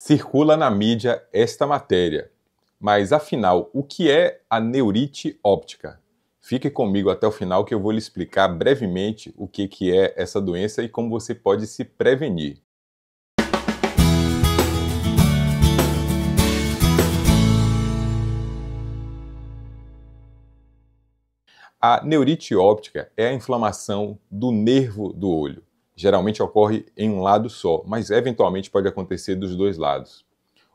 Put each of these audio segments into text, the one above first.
Circula na mídia esta matéria. Mas afinal, o que é a neurite óptica? Fique comigo até o final que eu vou lhe explicar brevemente o que, que é essa doença e como você pode se prevenir. A neurite óptica é a inflamação do nervo do olho geralmente ocorre em um lado só, mas eventualmente pode acontecer dos dois lados.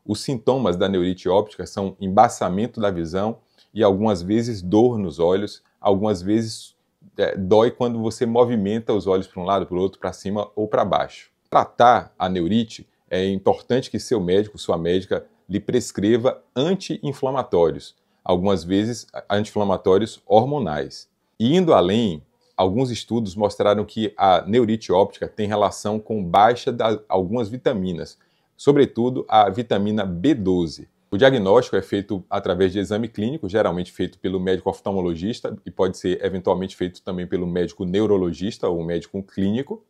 Os sintomas da neurite óptica são embaçamento da visão e algumas vezes dor nos olhos, algumas vezes é, dói quando você movimenta os olhos para um lado, para o outro, para cima ou para baixo. Tratar a neurite é importante que seu médico, sua médica, lhe prescreva anti-inflamatórios, algumas vezes anti-inflamatórios hormonais. E indo além, alguns estudos mostraram que a neurite óptica tem relação com baixa de algumas vitaminas, sobretudo a vitamina B12. O diagnóstico é feito através de exame clínico, geralmente feito pelo médico oftalmologista e pode ser eventualmente feito também pelo médico neurologista ou médico clínico.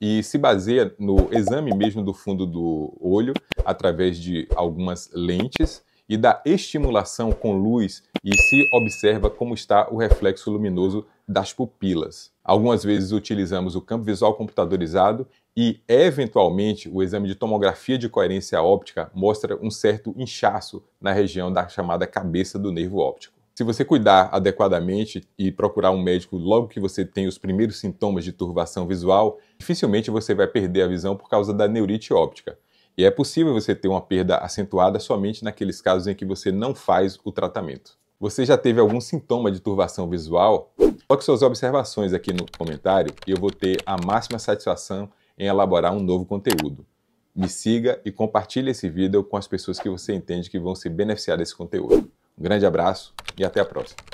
E se baseia no exame mesmo do fundo do olho, através de algumas lentes e da estimulação com luz, e se observa como está o reflexo luminoso das pupilas. Algumas vezes utilizamos o campo visual computadorizado e, eventualmente, o exame de tomografia de coerência óptica mostra um certo inchaço na região da chamada cabeça do nervo óptico. Se você cuidar adequadamente e procurar um médico logo que você tem os primeiros sintomas de turvação visual, dificilmente você vai perder a visão por causa da neurite óptica. E é possível você ter uma perda acentuada somente naqueles casos em que você não faz o tratamento. Você já teve algum sintoma de turbação visual? Coloque suas observações aqui no comentário e eu vou ter a máxima satisfação em elaborar um novo conteúdo. Me siga e compartilhe esse vídeo com as pessoas que você entende que vão se beneficiar desse conteúdo. Um grande abraço e até a próxima.